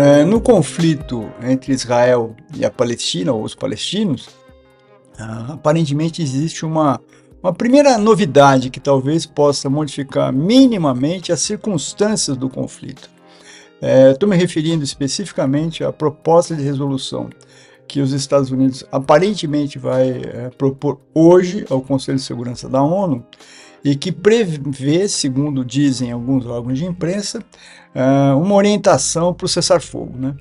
É, no conflito entre Israel e a Palestina, ou os palestinos, ah, aparentemente existe uma, uma primeira novidade que talvez possa modificar minimamente as circunstâncias do conflito. Estou é, me referindo especificamente à proposta de resolução que os Estados Unidos aparentemente vai é, propor hoje ao Conselho de Segurança da ONU, e que prevê, segundo dizem alguns órgãos de imprensa, ah, uma orientação para o cessar-fogo. Né?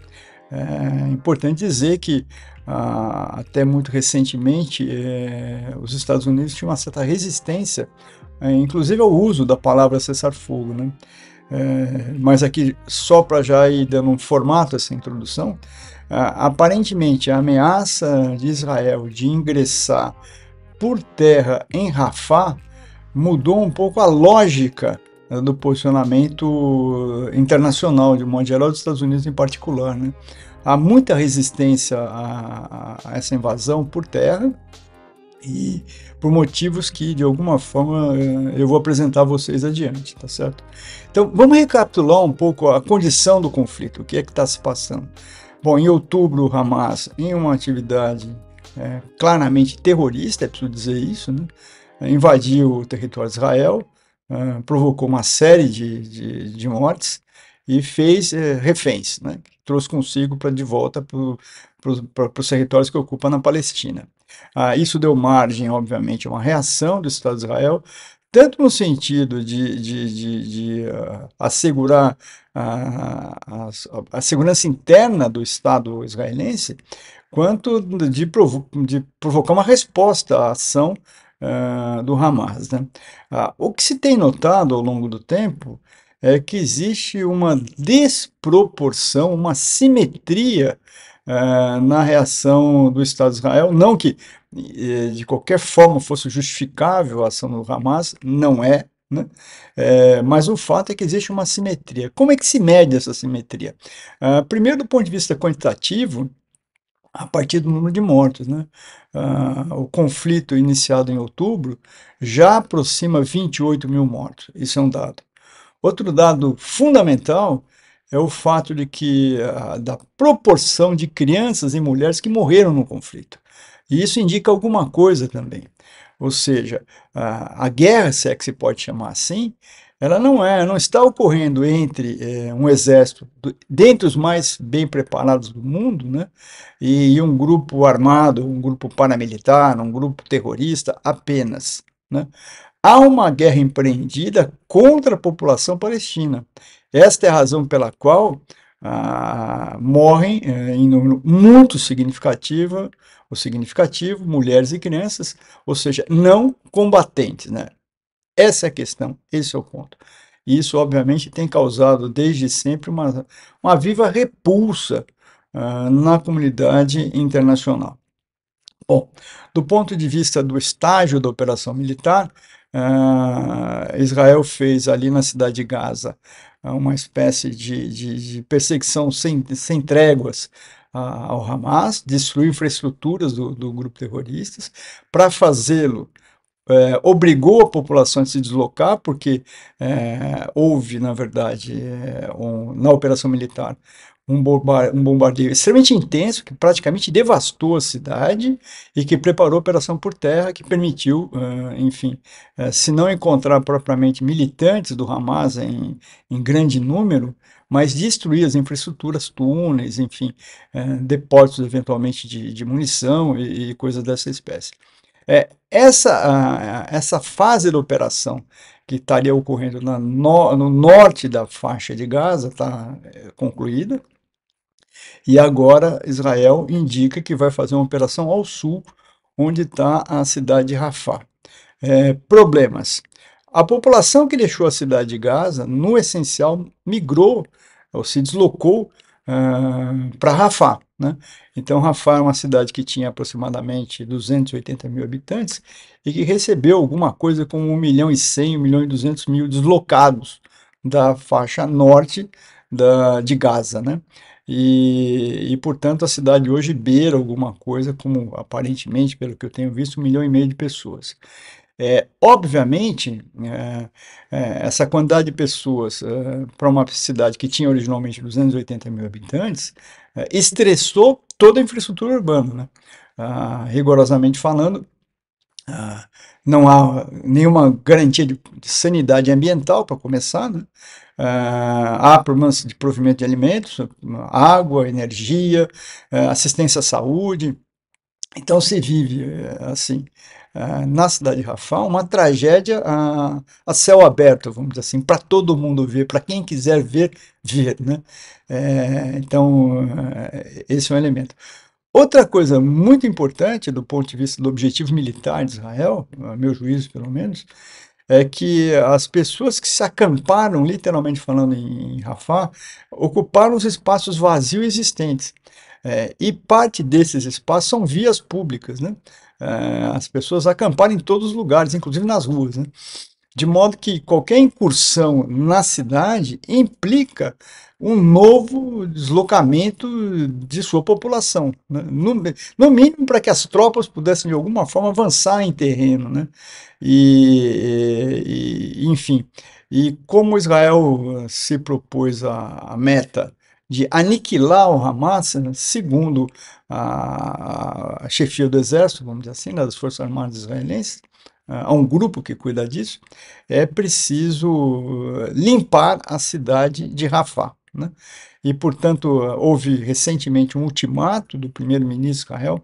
É importante dizer que ah, até muito recentemente eh, os Estados Unidos tinham uma certa resistência, eh, inclusive ao uso da palavra cessar-fogo. Né? Eh, mas aqui só para já ir dando um formato essa introdução, ah, aparentemente a ameaça de Israel de ingressar por terra em Rafah mudou um pouco a lógica né, do posicionamento internacional, de um modo geral, dos Estados Unidos em particular. Né? Há muita resistência a, a, essa invasão por terra e por motivos que, de alguma forma, eh, eu vou apresentar a vocês adiante, tá certo? Então, vamos recapitular um pouco a condição do conflito, o que é que está se passando. Bom, em outubro, o Hamas, em uma atividade é, claramente terrorista, é preciso dizer isso, né? invadiu o território de Israel, ah, provocou uma série de, de, de mortes e fez eh, reféns, né? trouxe consigo para de volta para os territórios que ocupa na Palestina. Ah, isso deu margem, obviamente, a uma reação do Estado de Israel, tanto no sentido de, de, de, de ah, assegurar a, a, a segurança interna do Estado israelense, quanto de, provo de, provocar uma resposta à ação uh, do Hamas. Né? Uh, o que se tem notado ao longo do tempo é que existe uma desproporção, uma simetria uh, na reação do Estado de Israel. Não que eh, de qualquer forma fosse justificável a ação do Hamas, não é, né? É, mas o fato é que existe uma simetria. Como é que se mede essa simetria? Ah, primeiro, do ponto de vista quantitativo, a partir do número de mortos. Né? Ah, o conflito iniciado em outubro já aproxima 28 mil mortos, isso é um dado. Outro dado fundamental é o fato de que ah, da proporção de crianças e mulheres que morreram no conflito. E isso indica alguma coisa também. Ou seja, a, ah, a guerra, se é que se pode chamar assim, ela não é, não está ocorrendo entre é, um exército do, dentre os mais bem preparados do mundo, né, e, e, um grupo armado, um grupo paramilitar, um grupo terrorista apenas, né. Há uma guerra empreendida contra a população palestina. Esta é a razão pela qual ah, morrem é, em número muito significativo o significativo mulheres e crianças, ou seja, não combatentes, né? Essa é a questão, esse é o ponto. E isso, obviamente, tem causado desde sempre uma, uma viva repulsa uh, na comunidade internacional. Bom, do ponto de vista do estágio da operação militar, uh, Israel fez ali na cidade de Gaza ah, uma espécie de, de, de perseguição sem, sem tréguas uh, ao Hamas, destruiu infraestruturas do, do grupo terroristas. Para fazê-lo, é, obrigou a população a se deslocar, porque é, houve, na verdade, é, um, na operação militar, um, um, bombardeio extremamente intenso que praticamente devastou a cidade e que preparou a operação por terra que permitiu, uh, enfim, uh, se não encontrar propriamente militantes do Hamas em, em grande número, mas destruir as infraestruturas, túneis, enfim, uh, depósitos eventualmente de, de munição e, e coisas dessa espécie. É, essa, essa fase da operação que estaria tá ocorrendo na no, no norte da faixa de Gaza está é, concluída. E agora Israel indica que vai fazer uma operação ao sul, onde está a cidade de Rafah. É, problemas. A população que deixou a cidade de Gaza, no essencial, migrou ou se deslocou uh, para Rafah. Né? Então, Rafah é uma cidade que tinha aproximadamente 280 mil habitantes e que recebeu alguma coisa como 1 milhão e 100, 1 milhão e 200 mil deslocados da faixa norte da, de Gaza. Né? E, e, portanto, a cidade hoje beira alguma coisa, como aparentemente, pelo que eu tenho visto, um milhão e meio de pessoas. É, obviamente, é, é, essa quantidade de pessoas é, para uma cidade que tinha originalmente 280 mil habitantes é, estressou toda a infraestrutura urbana, né? ah, rigorosamente falando. Ah, não há nenhuma garantia de, de sanidade ambiental para começar, né? Uh, há problemas de provimento de alimentos, água, energia, uh, assistência à saúde. Então se vive uh, assim ah, na cidade de Rafah, uma tragédia a, ah, a, céu aberto, vamos dizer assim, para todo mundo ver, para quem quiser ver, ver. Né? É, então, é, esse é um elemento. Outra coisa muito importante do ponto de vista do objetivo militar de Israel, a meu juízo pelo menos, é que as pessoas que se acamparam, literalmente falando em Rafah, ocuparam os espaços vazios existentes. É, e parte desses espaços são vias públicas, né? É, as pessoas acamparam em todos os lugares, inclusive nas ruas, né? De modo que qualquer incursão na cidade implica um novo deslocamento de sua população. Né? No, no, mínimo para que as tropas pudessem, de alguma forma, avançar em terreno. Né? E, e enfim, e como Israel eh, se propôs a, a meta de aniquilar o Hamas, né, segundo a, a chefia do exército, vamos dizer assim, né, das Forças Armadas israelenses, a um grupo que cuida disso, é preciso eh, limpar a cidade de Rafah. Né? E, portanto, houve recentemente um ultimato do primeiro-ministro Israel,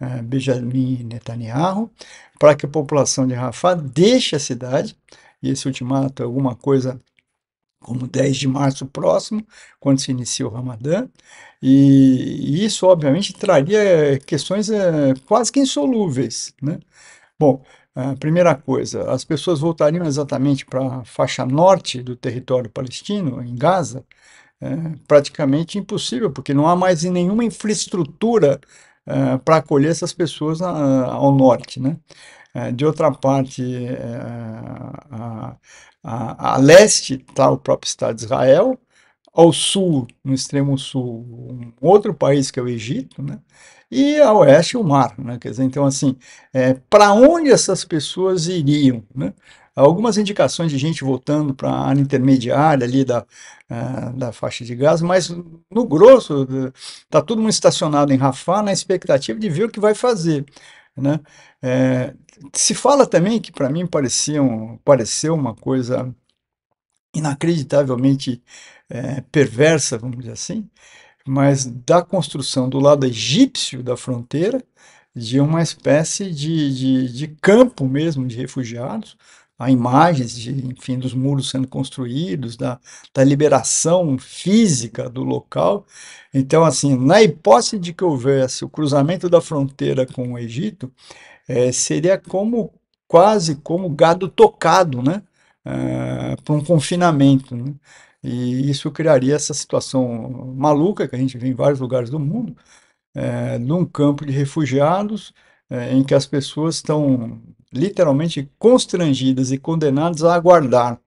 eh, Benjamin Netanyahu, para que a população de Rafah deixe a cidade, e esse ultimato é alguma coisa como 10 de março próximo, quando se inicia o Ramadã, e, isso, obviamente, traria eh, questões é, quase que insolúveis. Né? Bom, a primeira coisa, as pessoas voltariam exatamente para a faixa norte do território palestino, em Gaza, é praticamente impossível, porque não há mais nenhuma infraestrutura é, para acolher essas pessoas na, ah, ao norte. Né? É, de outra parte, é, a, a, a leste está o próprio Estado de Israel, ao sul, no extremo sul, um outro país que é o Egito, né? e a oeste o mar. Né? Quer dizer, então, assim, é, para onde essas pessoas iriam? Né? Algumas indicações de gente voltando para a área intermediária ali da, é, da faixa de gás, mas no grosso está todo mundo estacionado em Rafah na expectativa de ver o que vai fazer. Né? É, se fala também que para mim parecia um, pareceu uma coisa inacreditavelmente é, perversa, vamos dizer assim, mas da construção do lado egípcio da fronteira de uma espécie de, de, de campo mesmo de refugiados, há imagens de, enfim, dos muros sendo construídos, da, da liberação física do local. Então, assim, na hipótese de que houvesse o cruzamento da fronteira com o Egito, é, seria como quase como gado tocado, né? É, para um confinamento, né? E isso criaria essa situação maluca que a gente vê em vários lugares do mundo, é, num campo de refugiados, é, em que as pessoas estão literalmente constrangidas e condenadas a aguardar.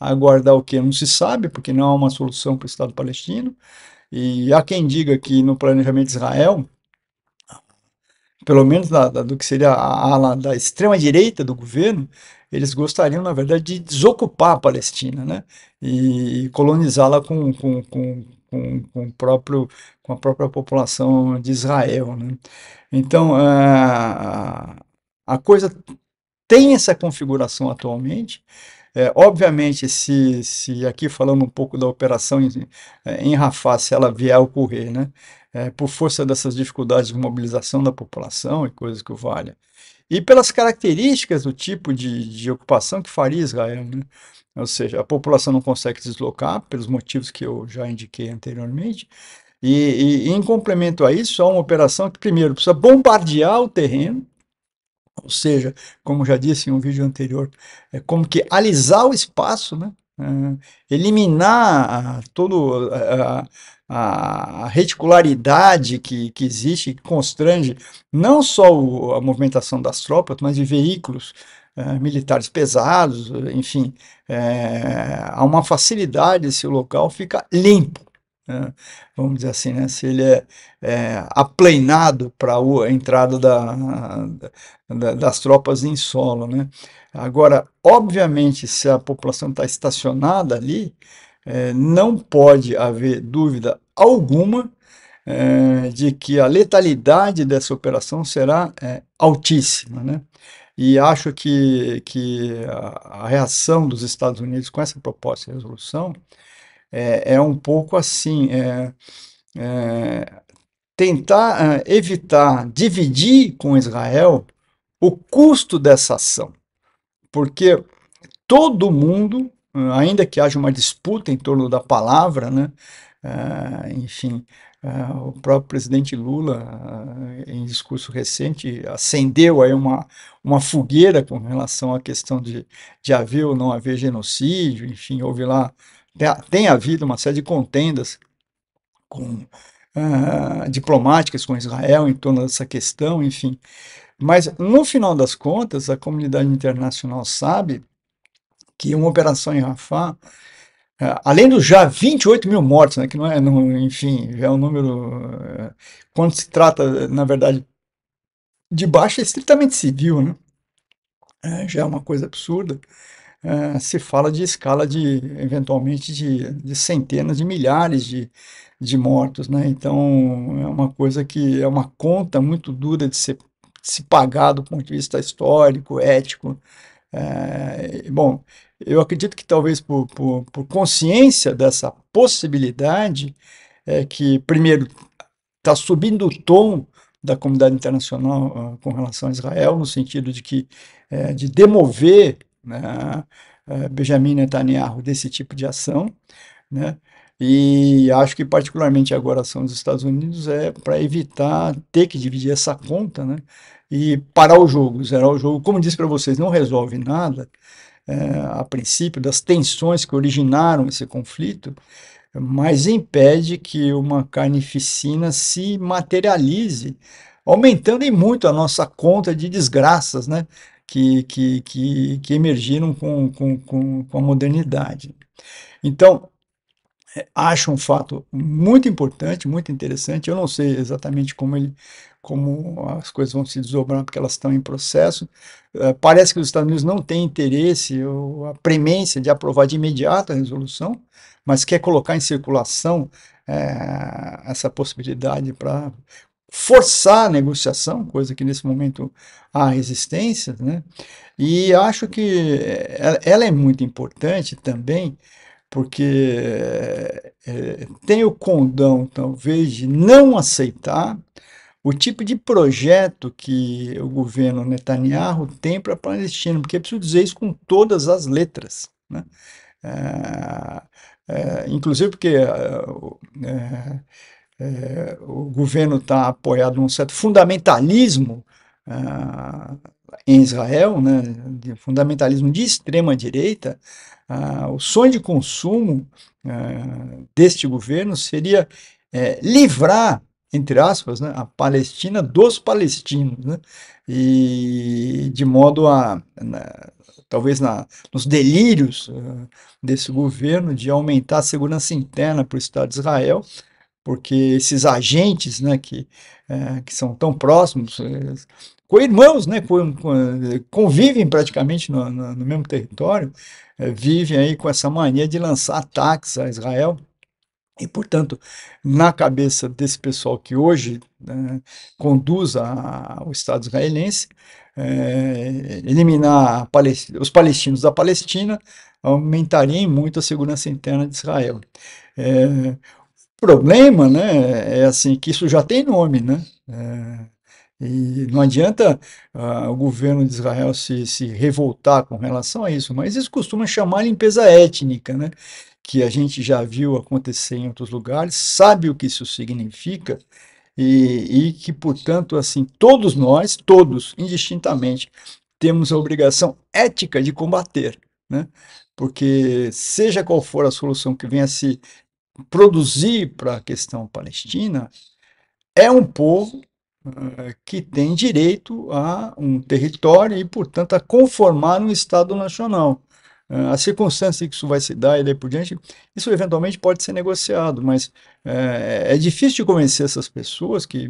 A aguardar o que? Não se sabe, porque não há uma solução para o Estado palestino. E há quem diga que no planejamento de Israel, pelo menos da, da, do que seria a ala da extrema-direita do governo, eles gostariam, na verdade, de desocupar a Palestina, né? E colonizá-la com, com, com, com, com, próprio, com a própria população de Israel, né? Então, eh, a, a coisa tem essa configuração atualmente. É, obviamente, se, se aqui falando um pouco da operação em, é, em Rafah, se ela vier a ocorrer, né, é, por força dessas dificuldades de mobilização da população e coisas que valha, e pelas características do tipo de, de ocupação que faria Israel, né? ou seja, a população não consegue se deslocar pelos motivos que eu já indiquei anteriormente, e, e, e em complemento a isso, há uma operação que, primeiro, precisa bombardear o terreno, ou seja, como já disse em um vídeo anterior, é como que alisar o espaço, né? É, eliminar ah, toda ah, ah, a, a, reticularidade que, que existe, que constrange não só o, a movimentação das tropas, mas de veículos é, militares pesados, enfim, é, há uma facilidade, esse local fica limpo né? vamos dizer assim, né? se ele é, é apleinado para a entrada da, da, das tropas em solo. Né? Agora, obviamente, se a população está estacionada ali, é, não pode haver dúvida alguma é, de que a letalidade dessa operação será é, altíssima, né? E acho que, que a, a, reação dos Estados Unidos com essa proposta de resolução é, é um pouco assim. É, é, tentar é, evitar dividir com Israel o custo dessa ação, porque todo mundo, ainda que haja uma disputa em torno da palavra, né, é, enfim, é, o próprio presidente Lula, em discurso recente, acendeu aí uma, uma fogueira com relação à questão de, de haver ou não haver genocídio, enfim, houve lá tem havido uma série de contendas com, uh, diplomáticas com Israel em torno dessa questão, enfim. Mas, no final das contas, a comunidade internacional sabe que uma operação em Rafah, uh, além dos já 28 mil mortos, né, que não é, não, enfim, já é um número, uh, quando se trata, na verdade, de baixo, é estritamente civil, né? É, já é uma coisa absurda. É, se fala de escala de, eventualmente, de, de centenas de milhares de, de mortos, né? Então, é uma coisa que é uma conta muito dura de ser de se pagar do ponto de vista histórico, ético. É, bom, eu acredito que talvez por, por, por consciência dessa possibilidade, é que, primeiro, está subindo o tom da comunidade internacional uh, com relação a Israel, no sentido de que é, de demover né, é, Benjamin Netanyahu desse tipo de ação, né? E acho que particularmente agora a ação dos Estados Unidos é para evitar ter que dividir essa conta, né? E parar o jogo, zerar o jogo. Como disse para vocês, não resolve nada é, a princípio das tensões que originaram esse conflito, mas impede que uma carnificina se materialize aumentando em muito a nossa conta de desgraças, né? que, que, que, que emergiram com, com, com, com a modernidade. Então, é, acho um fato muito importante, muito interessante. Eu não sei exatamente como ele, como as coisas vão se desdobrar, porque elas estão em processo. É, parece que os Estados Unidos não têm interesse ou a premência de aprovar de imediato a resolução, mas quer colocar em circulação é, essa possibilidade para forçar a negociação, coisa que nesse momento há resistência, né? E acho que eh, ela é muito importante também, porque é, tem o condão, talvez, de não aceitar o tipo de projeto que o governo Netanyahu tem para a Palestina, porque é preciso dizer isso com todas as letras, né? É, é, inclusive porque é, o governo está apoiado num certo fundamentalismo ah, em Israel, né, de fundamentalismo de extrema direita, ah, o sonho de consumo ah, deste governo seria é, livrar entre aspas, né, a Palestina dos palestinos, né, e de modo a, na, talvez na, nos delírios ah, desse governo de aumentar a segurança interna para o Estado de Israel, porque esses agentes, né, que, é, que são tão próximos, é, irmãos né, convivem praticamente no, no, no mesmo território, é, vivem aí com essa mania de lançar ataques a Israel, e, portanto, na cabeça desse pessoal que hoje né, conduz a, o Estado israelense, é, eliminar os palestinos da Palestina aumentaria muito a segurança interna de Israel. É, problema, né, é assim que isso já tem nome, né? É, e não adianta ah, o governo de Israel se, se revoltar com relação a isso, mas isso costuma chamar limpeza étnica, né? que a gente já viu acontecer em outros lugares, sabe o que isso significa e, e que, portanto, assim, todos nós, todos, indistintamente, temos a obrigação ética de combater, né? porque seja qual for a solução que venha a se produzir para a questão palestina, é um povo eh, que tem direito a um território e, portanto, a conformar um Estado nacional. Eh, a circunstância que isso vai se dar e daí por diante, isso eventualmente pode ser negociado, mas eh, é difícil de convencer essas pessoas que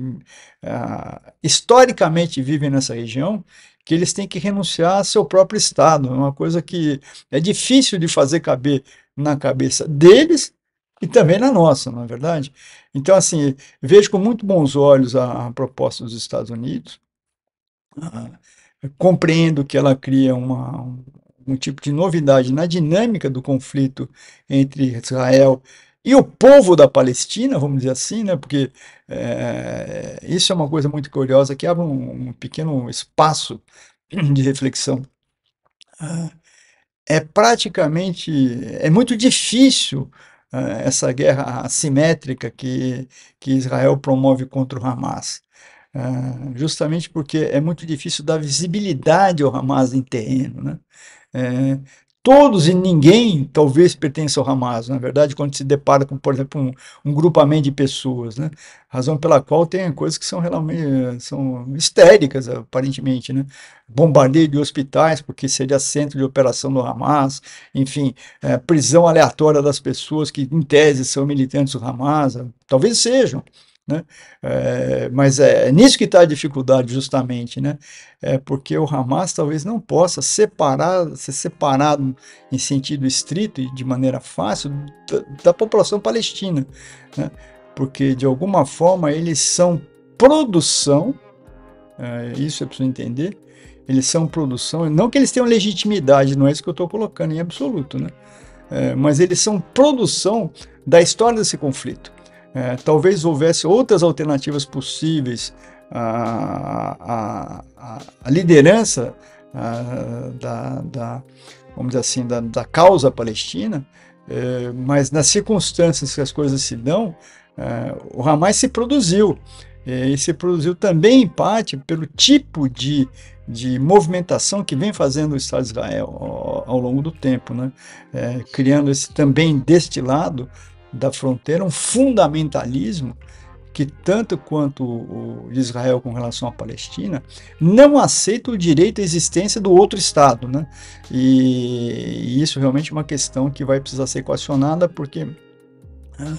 historicamente vivem nessa região que eles têm que renunciar ao seu próprio Estado. É uma coisa que é difícil de fazer caber na cabeça deles e também na nossa, não é verdade? Então, assim, vejo com muito bons olhos a, proposta dos Estados Unidos, ah, compreendo que ela cria uma, um, um tipo de novidade na dinâmica do conflito entre Israel e o povo da Palestina, vamos dizer assim, né? porque é, isso é uma coisa muito curiosa, que abre um, um pequeno espaço de reflexão. Ah, é praticamente, é muito difícil eh, essa guerra assimétrica que, que Israel promove contra o Hamas. Uh, justamente porque é muito difícil dar visibilidade ao Hamas em terreno. Né? É, todos e ninguém talvez pertença ao Hamas, na verdade, quando se depara com, por exemplo, um, um grupamento de pessoas, né? Razão pela qual tem coisas que são realmente são histéricas, aparentemente, né? Bombardeio de hospitais, porque seria centro de operação do Hamas, enfim, é, prisão aleatória das pessoas que, em tese, são militantes do Hamas, talvez sejam, né? É, mas é, é nisso que está a dificuldade, justamente, né? É porque o Hamas talvez não possa separar, ser separado em sentido estrito e de maneira fácil da, da população palestina, né? porque de alguma forma eles são produção, é, isso é preciso entender, eles são produção, não que eles tenham legitimidade, não é isso que eu estou colocando em absoluto, né? É, mas eles são produção da história desse conflito. É, talvez houvesse outras alternativas possíveis à, à, à liderança à, da, da, vamos dizer assim, da, da causa palestina, é, mas nas circunstâncias que as coisas se dão, é, o Hamas se produziu. É, e se produziu também, em parte, pelo tipo de, de movimentação que vem fazendo o Estado de Israel ao, ao longo do tempo, né? É, criando esse também deste lado da fronteira, um fundamentalismo que, tanto quanto o de Israel com relação à Palestina, não aceita o direito à existência do outro Estado. Né? E, e isso realmente é uma questão que vai precisar ser equacionada, porque né,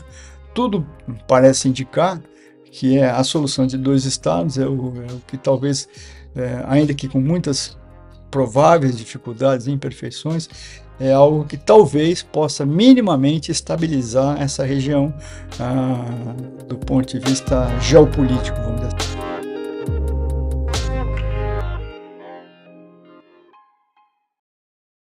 tudo parece indicar que é a solução de dois Estados é o, é o que talvez, é, ainda que com muitas prováveis dificuldades e imperfeições, é algo que talvez possa minimamente estabilizar essa região ah, do ponto de vista geopolítico, vamos dizer assim.